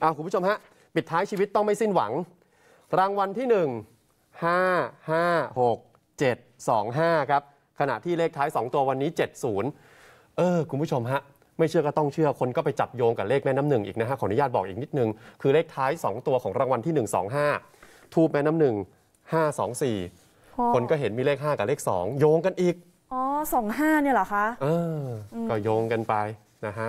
เอาคุณผู้ชมฮะปิดท้ายชีวิตต้องไม่สิ้นหวังรางวัลที่ 1 5 5 6 7 2 5ครับ ขณะที่เลขท้าย 2 ตัววันนี้ 70เออคุณผู้ชมฮะ ไม่เชื่อก็ต้องเชื่อคนก็ไปจับโยงกับเลขแม่น้ำหนึ่งอีกนะฮะขออนุญาตบอกอีกนิดนึงคือเลขท้าย2ตัวของรางวัลที่ 125 ทูบแม่น้ำหนึ่ง524 คนก็เห็นมีเลข 5 กับเลข2 โยงกันอีกอ๋อ25 เนี่ยเหรอคะเออก็โยงกันไปนะฮะ